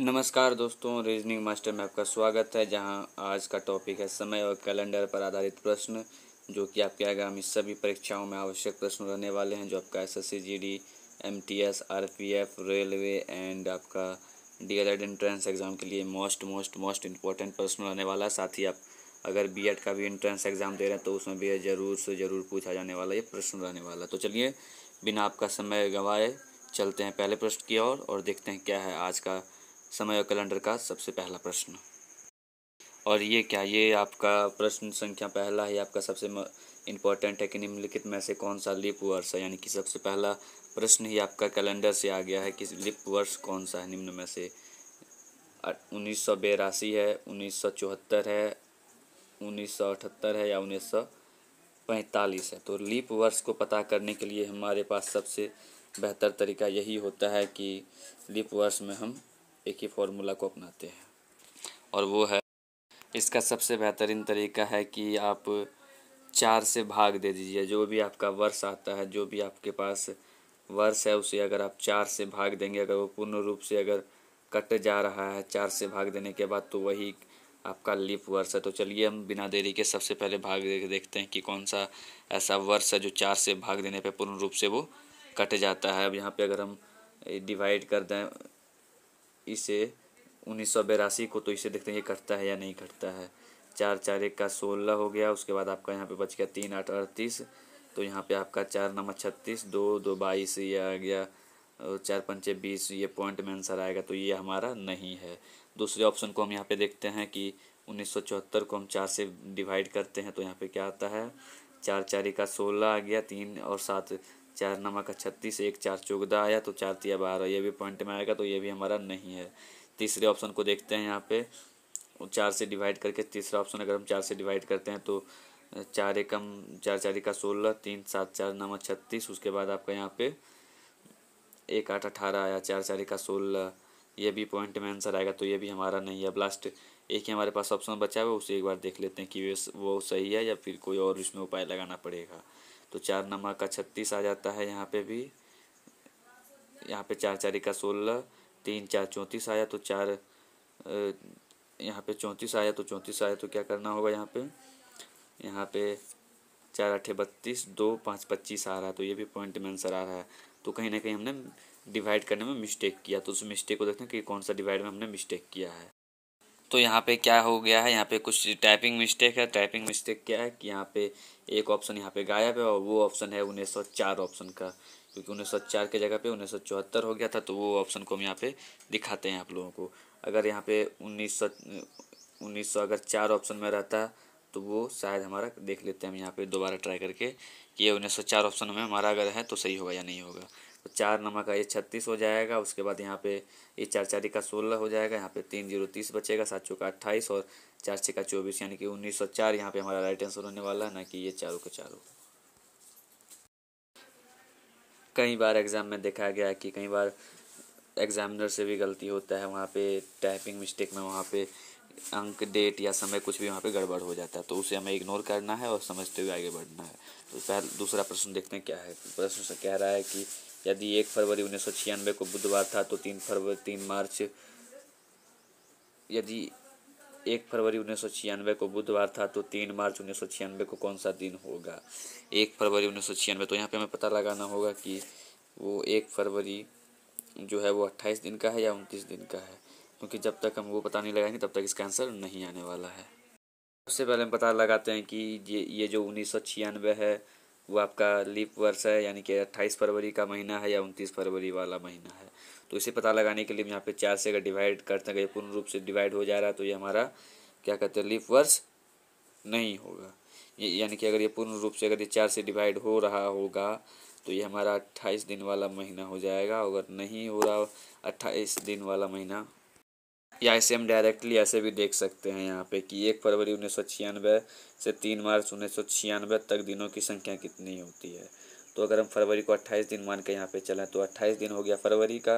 नमस्कार दोस्तों reasoning master में आपका स्वागत है जहां आज का टॉपिक है समय और कैलेंडर पर आधारित प्रश्न जो कि आपके आगामी सभी परीक्षाओं में आवश्यक प्रश्न रहने वाले हैं जो आपका S S C G D M T S R P F railway and आपका D El Ed entrance exam के लिए मोस्ट मोस्ट मोस्ट इंपॉर्टेंट प्रश्न रहने वाला है साथ ही आप अगर बी एड e का भी एंट्रेंस एग्ज़ाम दे रहे हैं तो उसमें भी ज़रूर से ज़रूर पूछा जाने वाला ये प्रश्न रहने वाला तो चलिए बिना आपका समय गंवाए चलते हैं पहले प्रश्न की ओर और देखते हैं क्या है आज का समय और कैलेंडर का सबसे पहला प्रश्न और ये क्या ये आपका प्रश्न संख्या पहला है आपका सबसे इम्पोर्टेंट है कि निम्नलिखित में से कौन सा लिप वर्ष है यानी कि सबसे पहला प्रश्न ही आपका कैलेंडर से आ गया है कि लिप वर्ष कौन सा है निम्न में से उन्नीस सौ बेरासी है उन्नीस सौ चौहत्तर है उन्नीस सौ अठहत्तर है या उन्नीस सौ पैंतालीस है तो लीप वर्ष को पता करने के लिए हमारे पास सबसे बेहतर तरीका यही होता है कि लीप वर्ष में हम एक ही फार्मूला को अपनाते हैं और वो है इसका सबसे बेहतरीन तरीका है कि आप चार से भाग दे दीजिए जो भी आपका वर्ष आता है जो भी आपके पास वर्ष है उसे अगर आप चार से भाग देंगे अगर वो पूर्ण रूप से अगर कट जा रहा है चार से भाग देने के बाद तो वही आपका लिप वर्ष है तो चलिए हम बिना देरी के सबसे पहले भाग देख देखते हैं कि कौन सा ऐसा वर्ष है जो चार से भाग देने पर पूर्ण रूप से वो कट जाता है अब यहाँ पर अगर हम डिवाइड कर दें इसे उन्नीस को तो इसे देखते हैं ये कटता है या नहीं कटता है चार चार एक का सोलह हो गया उसके बाद आपका यहाँ पे बच गया तीन आठ अड़तीस तो यहाँ पे आपका चार नंबर छत्तीस दो दो बाईस ये आ गया और चार पंचे बीस ये पॉइंट में आंसर आएगा तो ये हमारा नहीं है दूसरे ऑप्शन को हम यहाँ पे देखते हैं कि उन्नीस को हम चार से डिवाइड करते हैं तो यहाँ पर क्या आता है चार चार का सोलह आ गया तीन और सात चार नमक का अच्छा, छत्तीस एक चार चौदह आया तो चार तिया बारह ये भी पॉइंट में आएगा तो ये भी हमारा नहीं है तीसरे ऑप्शन को देखते हैं यहाँ पे चार से डिवाइड करके तीसरा ऑप्शन अगर हम चार से डिवाइड करते हैं तो चार एकम चार चार का सोलह तीन सात चार नमक छत्तीस अच्छा, उसके बाद आपका यहाँ पे एक आठ अठारह आया चार चार का सोलह ये भी पॉइंट में आंसर आएगा तो ये भी हमारा नहीं है अब लास्ट एक ही हमारे पास ऑप्शन बचा हुआ उसे एक बार देख लेते हैं कि वो सही है या फिर कोई और इसमें उपाय लगाना पड़ेगा तो चार नमा का छत्तीस आ जाता है यहाँ पे भी यहाँ पे चार चार का सोलह तीन चार चौंतीस आया तो चार यहाँ पे चौंतीस आया तो चौंतीस आया तो क्या करना होगा यहाँ पे यहाँ पे चार अठे बत्तीस दो पाँच पच्चीस आ रहा है तो ये भी पॉइंट में आंसर आ रहा है तो कहीं ना कहीं हमने डिवाइड करने में मिस्टेक किया तो उस मिस्टेक को देखते हैं कि कौन सा डिवाइड में हमने मिस्टेक किया है तो यहाँ पे क्या हो गया है यहाँ पे कुछ टाइपिंग मिस्टेक है टाइपिंग मिस्टेक क्या है कि यहाँ पे एक ऑप्शन यहाँ पे गायब है और वो ऑप्शन है उन्नीस ऑप्शन का क्योंकि उन्नीस के जगह पे उन्नीस हो गया था तो वो ऑप्शन को हम यहाँ पे दिखाते हैं आप लोगों को अगर यहाँ पे उन्नीस उन्नीस अगर चार ऑप्शन में रहता तो वो शायद हमारा देख लेते हैं हम यहाँ पे दोबारा ट्राई करके कि ये उन्नीस ऑप्शन में हमारा अगर है तो सही होगा या नहीं होगा तो चार नमक का ये छत्तीस हो जाएगा उसके बाद यहाँ पे ये चार चार का सोलह हो जाएगा यहाँ पे तीन जीरो तीस बचेगा सात चौका अट्ठाईस और चार छः का चौबीस यानी कि उन्नीस सौ चार यहाँ पर हमारा राइट आंसर होने वाला है ना कि ये चारों का चारों कई बार एग्ज़ाम में देखा गया है कि कई बार एग्ज़ामिनर से भी गलती होता है वहाँ पे टाइपिंग मिस्टेक में वहाँ पे अंक डेट या समय कुछ भी वहाँ पे गड़बड़ हो जाता है तो उसे हमें इग्नोर करना है और समझते हुए आगे बढ़ना है तो पहले दूसरा प्रश्न देखते हैं क्या है प्रश्न से कह रहा है कि यदि एक फरवरी उन्नीस सौ छियानवे को बुधवार था तो तीन फरवरी तीन मार्च यदि एक फरवरी उन्नीस सौ छियानवे को बुधवार था तो तीन मार्च उन्नीस सौ छियानवे को कौन सा दिन होगा एक फरवरी उन्नीस सौ छियानवे तो यहाँ पे हमें पता लगाना होगा कि वो एक फरवरी जो है वो अट्ठाईस दिन का है या उनतीस दिन का है क्योंकि जब तक हम वो पता नहीं लगाएंगे तब तक इसका आंसर नहीं आने वाला है सबसे पहले हम पता लगाते हैं कि ये ये जो उन्नीस सौ छियानवे है वो आपका लीप वर्ष है यानी कि अट्ठाईस फरवरी का महीना है या उनतीस फरवरी वाला महीना है तो इसे पता लगाने के लिए यहाँ पे चार से अगर डिवाइड करते हैं पूर्ण रूप से डिवाइड हो जा रहा है तो ये हमारा क्या कहते हैं लीप वर्ष नहीं होगा यानी कि अगर ये पूर्ण रूप से अगर ये चार से डिवाइड हो रहा होगा तो ये हमारा अट्ठाईस दिन वाला महीना हो जाएगा अगर नहीं हो रहा अट्ठाईस दिन वाला महीना या इसे हम डायरेक्टली ऐसे भी देख सकते हैं यहाँ पे कि एक फरवरी उन्नीस सौ छियानवे से तीन मार्च उन्नीस सौ छियानवे तक दिनों की संख्या कितनी होती है तो अगर हम फरवरी को अट्ठाईस दिन मान के यहाँ पे चलें तो अट्ठाईस दिन हो गया फरवरी का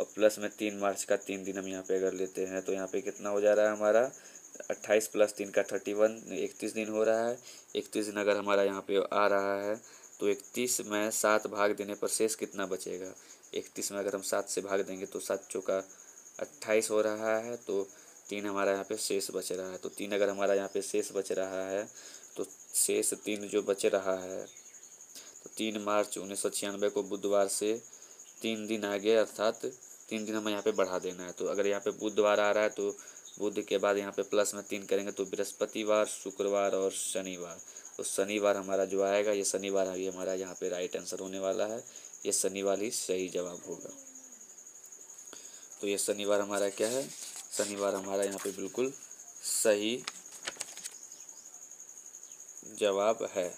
और प्लस में तीन मार्च का तीन दिन हम यहाँ पे अगर लेते हैं तो यहाँ पे कितना हो जा रहा है हमारा अट्ठाईस प्लस तीन का थर्टी वन इकतीस दिन हो रहा है इकतीस दिन अगर हमारा यहाँ पे आ रहा है तो इकतीस में सात भाग देने पर शेष कितना बचेगा इकतीस में अगर हम सात से भाग देंगे तो सात चौका अट्ठाईस हो रहा है तो तीन हमारा यहाँ पे शेष बच रहा है तो तीन अगर हमारा यहाँ पे शेष बच रहा है तो शेष तीन जो बच रहा है तो तीन मार्च उन्नीस सौ छियानवे को बुधवार से तीन दिन आगे अर्थात तीन दिन हमें यहाँ पे बढ़ा देना है तो अगर यहाँ पे बुधवार आ रहा है तो बुध के बाद यहाँ पे प्लस में तीन करेंगे तो बृहस्पतिवार शुक्रवार और शनिवार तो शनिवार हमारा जो आएगा ये शनिवार अभी हमारा यहाँ पे राइट आंसर होने वाला है ये शनिवार ही सही जवाब होगा तो ये शनिवार हमारा क्या है शनिवार हमारा यहाँ पे बिल्कुल सही जवाब है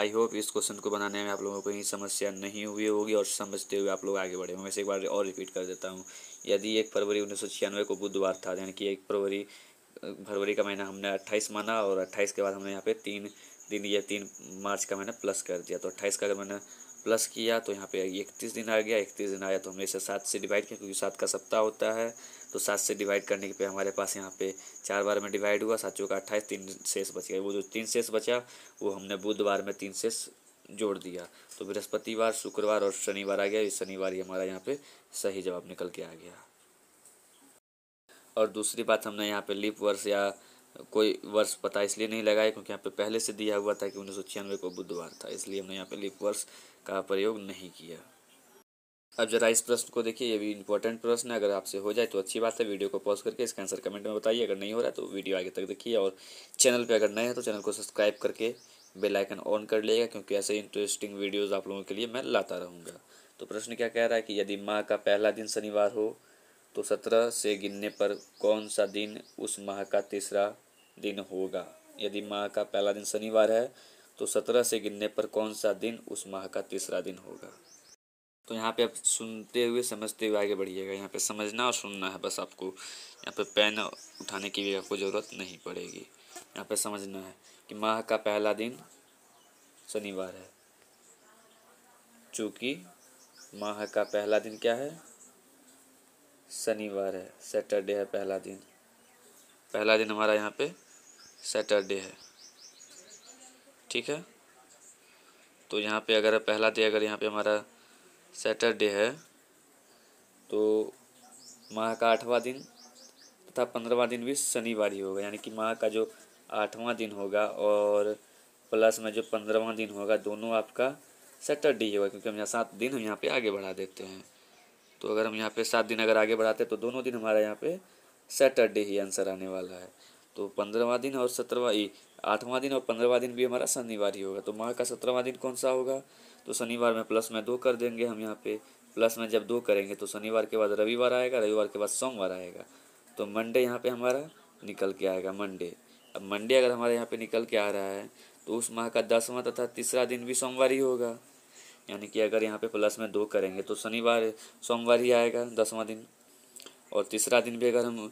आई होप इस क्वेश्चन को बनाने में आप लोगों को कोई समस्या नहीं हुई होगी और समझते हुए आप लोग आगे बढ़े मैं वैसे एक बार और रिपीट कर देता हूँ यदि एक फरवरी उन्नीस को बुधवार था यानी कि एक फरवरी फरवरी का महीना हमने अट्ठाईस माना और अट्ठाईस के बाद हमने यहाँ पे तीन दिन या तीन मार्च का मैंने प्लस कर दिया तो अट्ठाईस का अगर मैंने प्लस किया तो यहाँ पे इकतीस दिन आ गया इकतीस दिन आया तो हमने इसे सात से डिवाइड किया क्योंकि सात का सप्ताह होता है तो सात से डिवाइड करने के पे हमारे पास यहाँ पे चार बार में डिवाइड हुआ सात चौका अट्ठाईस तीन शेष बच गया वो जो तीन शेष बचा वो हमने बुधवार में तीन शेष जोड़ दिया तो बृहस्पतिवार शुक्रवार और शनिवार आ गया इस शनिवार ही हमारा यहाँ पर सही जवाब निकल के आ गया और दूसरी बात हमने यहाँ पर लिप वर्ष या कोई वर्ष पता इसलिए नहीं लगाया क्योंकि यहाँ पे पहले से दिया हुआ था कि उन्नीस सौ छियानवे को बुधवार था इसलिए हमने यहाँ पे लीप वर्ष का प्रयोग नहीं किया अब जरा इस प्रश्न को देखिए ये भी इंपॉर्टेंट प्रश्न है अगर आपसे हो जाए तो अच्छी बात है वीडियो को पॉज करके इसका आंसर कमेंट में बताइए अगर नहीं हो रहा है तो वीडियो आगे तक देखिए और चैनल पर अगर नए हैं तो चैनल को सब्सक्राइब करके बेल आइकन ऑन कर लेगा क्योंकि ऐसे इंटरेस्टिंग वीडियोस आप लोगों के लिए मैं लाता रहूँगा तो प्रश्न क्या कह रहा है कि यदि माह का पहला दिन शनिवार हो तो सत्रह से गिनने पर कौन सा दिन उस माह का तीसरा दिन होगा यदि माह का पहला दिन शनिवार है तो सत्रह से गिनने पर कौन सा दिन उस माह का तीसरा दिन होगा तो यहाँ पे आप सुनते हुए समझते हुए आगे बढ़िएगा यहाँ पे समझना और सुनना है बस आपको यहाँ पे पेन उठाने की भी आपको ज़रूरत नहीं पड़ेगी यहाँ पे समझना है कि माह का पहला दिन शनिवार है चूँकि माह का पहला दिन क्या है शनिवार है सैटरडे है पहला दिन पहला दिन हमारा यहाँ पे सैटरडे है ठीक है तो यहाँ पे अगर पहला दिन अगर यहाँ पे हमारा सैटरडे है तो माह का आठवां दिन तथा पंद्रहवा दिन भी शनिवार ही होगा यानी कि माह का जो आठवां दिन होगा और प्लस में जो पंद्रहवा दिन होगा दोनों आपका सैटरडे ही होगा क्योंकि हम यहाँ सात दिन हम यहाँ पे आगे बढ़ा देते हैं तो अगर हम यहाँ पे सात दिन अगर आगे बढ़ाते तो दोनों दिन हमारा यहाँ पे सैटरडे ही आंसर आने वाला है तो पंद्रहवा दिन और सत्रहवा आठवां दिन और पंद्रहवा दिन भी हमारा शनिवार ही होगा तो माह का सत्रहवा दिन कौन सा होगा तो शनिवार में प्लस में दो कर देंगे हम यहाँ पे प्लस में जब दो करेंगे तो शनिवार के बाद रविवार आएगा रविवार के बाद सोमवार आएगा तो मंडे यहाँ पे हमारा निकल के आएगा मंडे अब मंडे अगर हमारे यहाँ पे निकल के आ रहा है तो उस माह का दसवां तथा तीसरा दिन भी सोमवार ही होगा यानी कि अगर यहाँ पे प्लस में दो करेंगे तो शनिवार सोमवार ही आएगा दसवां दिन और तीसरा दिन भी अगर हम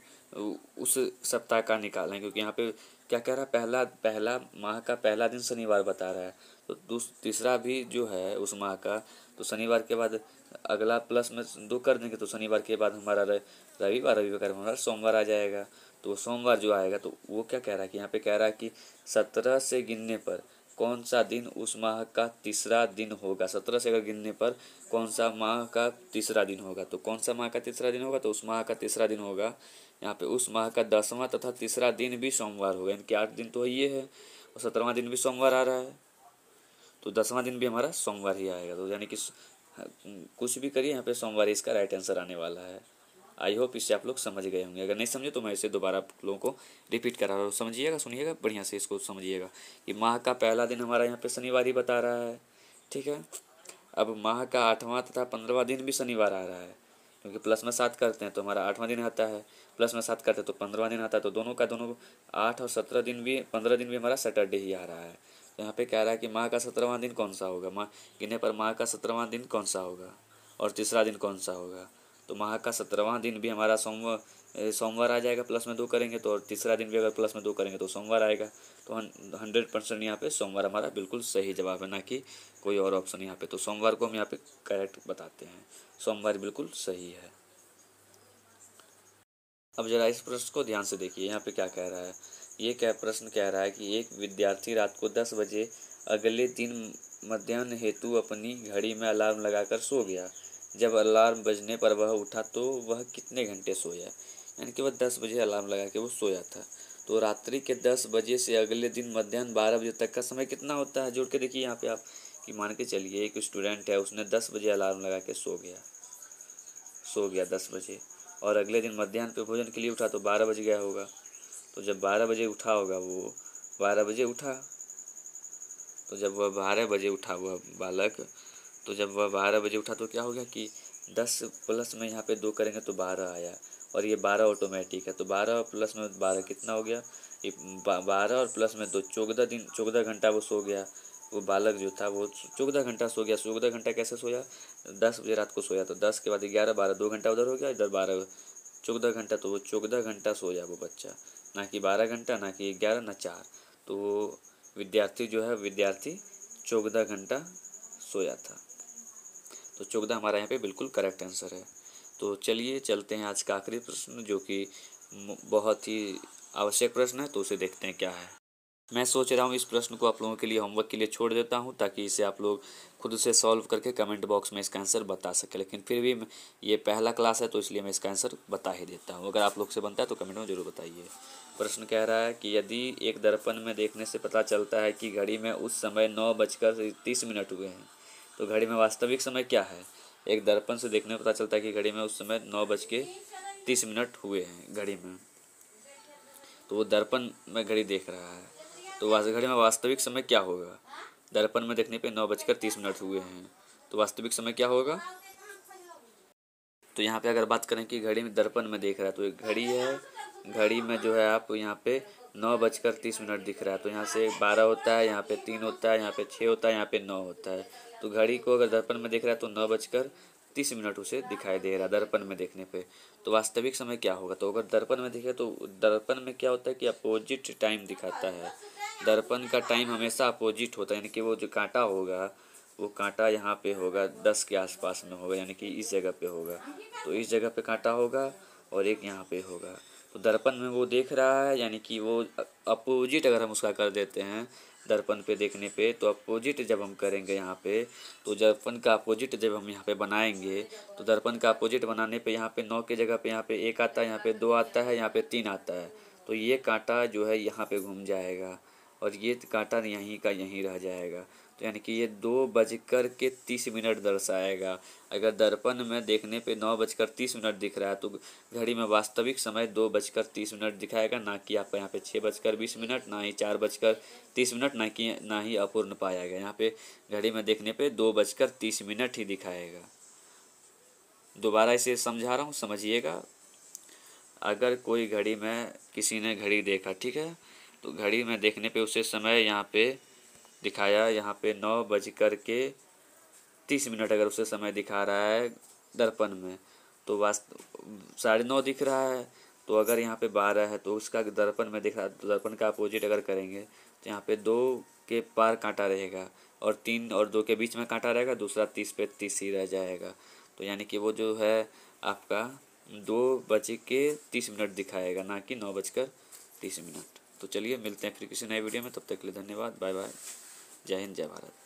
उस सप्ताह का निकालें क्योंकि यहाँ पे क्या कह रहा है पहला पहला माह का पहला दिन शनिवार बता रहा है तो दूस तीसरा भी जो है उस माह का तो शनिवार के बाद अगला प्लस में दो कर देंगे तो शनिवार के बाद हमारा रविवार रविवार हमारा सोमवार आ जाएगा तो सोमवार जो आएगा तो वो क्या कह रहा है कि यहाँ पे कह रहा है कि सत्रह से गिनने पर कौन सा दिन उस माह का तीसरा दिन होगा सत्रह से अगर गिनने पर कौन सा माह का तीसरा दिन होगा तो कौन सा माह का तीसरा दिन होगा तो उस माह का तीसरा दिन होगा यहाँ पे उस माह का दसवां तथा तीसरा दिन भी सोमवार होगा यानी कि आठ दिन तो ये है और सत्रहवा दिन भी सोमवार आ रहा है तो दसवां दिन भी हमारा सोमवार ही आएगा तो यानी कि कुछ भी करिए यहाँ पे सोमवार इसका राइट आंसर आने वाला है आई होप इससे आप लोग समझ गए होंगे अगर नहीं समझे तो मैं इसे दोबारा आप लोगों को रिपीट करा रहा हूँ समझिएगा सुनिएगा बढ़िया से इसको समझिएगा कि माह का पहला दिन हमारा यहाँ पे शनिवार ही बता रहा है ठीक है अब माह का आठवां तथा पंद्रहवा दिन भी शनिवार आ रहा है क्योंकि प्लस में सात करते हैं तो हमारा आठवां दिन आता है प्लस में सात करते हैं तो पंद्रहवा दिन आता है तो दोनों का दोनों आठ और सत्रह दिन भी पंद्रह दिन भी हमारा सैटरडे ही आ रहा है तो यहाँ पे कह रहा है कि माह का सत्रहवां दिन कौन सा होगा माह गिने पर माह का सत्रहवां दिन कौन सा होगा और तीसरा दिन कौन सा होगा तो माह का सत्रहवा दिन भी हमारा सोमवार सोमवार आ जाएगा प्लस में दो करेंगे तो और तीसरा दिन भी अगर प्लस में दो करेंगे तो सोमवार आएगा तो हंड्रेड परसेंट यहाँ पे सोमवार हमारा बिल्कुल सही जवाब है ना कि कोई और ऑप्शन यहाँ पे तो सोमवार को हम यहाँ पे करेक्ट बताते हैं सोमवार बिल्कुल सही है अब जरा इस प्रश्न को ध्यान से देखिए यहाँ पे क्या कह रहा है ये क्या प्रश्न कह रहा है कि एक विद्यार्थी रात को दस बजे अगले दिन मध्यान्ह हेतु अपनी घड़ी में अलार्म लगाकर सो गया जब अलार्म बजने पर वह उठा तो वह कितने घंटे सोया यानी कि वह दस बजे अलार्म लगा के वो सोया था तो रात्रि के दस बजे से अगले दिन मध्यान्ह बारह बजे तक का समय कितना होता है जोड़ के देखिए यहाँ पे आप कि मान के चलिए एक स्टूडेंट है उसने दस बजे अलार्म लगा के सो गया सो गया दस बजे और अगले दिन मध्यान्ह पे भोजन के लिए उठा तो बारह बज गया होगा तो जब बारह बजे उठा होगा वो बारह बजे उठा तो जब वह बारह बजे उठा वह बालक तो जब वह बारह बजे उठा तो क्या हो गया कि दस प्लस में यहाँ पे दो करेंगे तो बारह आया और ये बारह ऑटोमेटिक है तो बारह प्लस में बारह कितना हो गया बारह और प्लस में दो चौदह दिन चौदह घंटा वो सो गया वो बालक जो था वो चौदह घंटा सो गया चौदह घंटा कैसे सोया दस बजे रात को सोया तो दस के बाद ग्यारह बारह दो घंटा उधर हो गया इधर बारह चौदह घंटा तो वो चौदह घंटा सोया वो बच्चा ना कि बारह घंटा ना कि ग्यारह ना चार तो विद्यार्थी जो है विद्यार्थी चौदह घंटा सोया था तो चौदह हमारा यहाँ पे बिल्कुल करेक्ट आंसर है तो चलिए चलते हैं आज का आखिरी प्रश्न जो कि बहुत ही आवश्यक प्रश्न है तो उसे देखते हैं क्या है मैं सोच रहा हूँ इस प्रश्न को आप लोगों के लिए होमवर्क के लिए छोड़ देता हूँ ताकि इसे आप लोग खुद से सॉल्व करके कमेंट बॉक्स में इसका आंसर बता सके लेकिन फिर भी ये पहला क्लास है तो इसलिए मैं इसका आंसर बता ही देता हूँ अगर आप लोग से बनता है तो कमेंट में जरूर बताइए प्रश्न कह रहा है कि यदि एक दर्पण में देखने से पता चलता है कि घड़ी में उस समय नौ बजकर तीस मिनट हुए हैं तो घड़ी में वास्तविक समय क्या है एक दर्पण से देखने में पता चलता है कि घड़ी में उस समय नौ बज के तीस मिनट हुए हैं घड़ी में तो वो दर्पण में घड़ी देख रहा है तो घड़ी में वास्तविक समय क्या होगा दर्पण में देखने पे नौ बजकर तीस मिनट हुए हैं तो वास्तविक समय क्या होगा तो यहाँ पे अगर बात करें कि घड़ी में दर्पण में देख रहा है तो एक घड़ी है घड़ी में जो है आप यहाँ पे नौ बजकर तीस मिनट दिख रहा है तो यहाँ से बारह होता है यहाँ पे तीन होता है यहाँ पे छः होता है यहाँ पे नौ होता है तो घड़ी को अगर दर्पण में देख रहा है तो नौ बजकर तीस मिनट उसे दिखाई दे रहा है दर्पण में देखने पे तो वास्तविक समय क्या होगा तो अगर दर्पण में देखे तो दर्पण में क्या होता है कि अपोजिट टाइम दिखाता है दर्पण का टाइम हमेशा अपोजिट होता है यानी कि वो जो कांटा होगा वो कांटा यहाँ पे होगा दस के आसपास में होगा यानी कि इस जगह पे होगा तो इस जगह पे कांटा होगा और एक यहाँ पे होगा तो दर्पण में वो देख रहा है यानी कि वो अपोजिट अगर हम उसका कर देते हैं दर्पण पे देखने पे तो अपोजिट जब हम करेंगे यहाँ पे तो दर्पण का अपोजिट जब हम यहाँ पे बनाएंगे तो दर्पण का अपोजिट बनाने पे यहाँ पे नौ के जगह पे यहाँ पे एक आता है यहाँ पे दो आता है यहाँ पे तीन आता है तो ये कांटा जो है यहाँ पे घूम जाएगा और ये कांटा यहीं का यहीं रह जाएगा तो यानी कि ये दो बजकर के तीस मिनट दर्शाएगा अगर दर्पण में देखने पे नौ बजकर तीस मिनट दिख रहा है तो घड़ी में वास्तविक समय दो बजकर तीस मिनट दिखाएगा ना कि आपका यहाँ पे छः बजकर बीस मिनट ना ही चार बजकर तीस मिनट ना कि ना ही अपूर्ण पाया गया यहाँ पे घड़ी में देखने पे दो बजकर तीस मिनट ही दिखाएगा दोबारा इसे समझा रहा हूँ समझिएगा अगर कोई घड़ी में किसी ने घड़ी देखा ठीक है तो घड़ी में देखने पे उसे समय यहाँ पे दिखाया यहाँ पे नौ बज कर के तीस मिनट अगर उसे समय दिखा रहा है दर्पण में तो वास्तव साढ़े नौ दिख रहा है तो अगर यहाँ पे बारह है तो उसका दर्पण में दिख रहा है दर्पण का अपोजिट अगर करेंगे तो यहाँ पे दो के पार कांटा रहेगा और तीन और दो के बीच में कांटा रहेगा दूसरा तीस पे तीस ही रह जाएगा तो यानी कि वो जो है आपका दो बज के तीस मिनट दिखाएगा ना कि नौ बजकर तीस मिनट तो चलिए मिलते हैं फिर किसी नए वीडियो में तब तक के लिए धन्यवाद बाय बाय जय हिंद जय भारत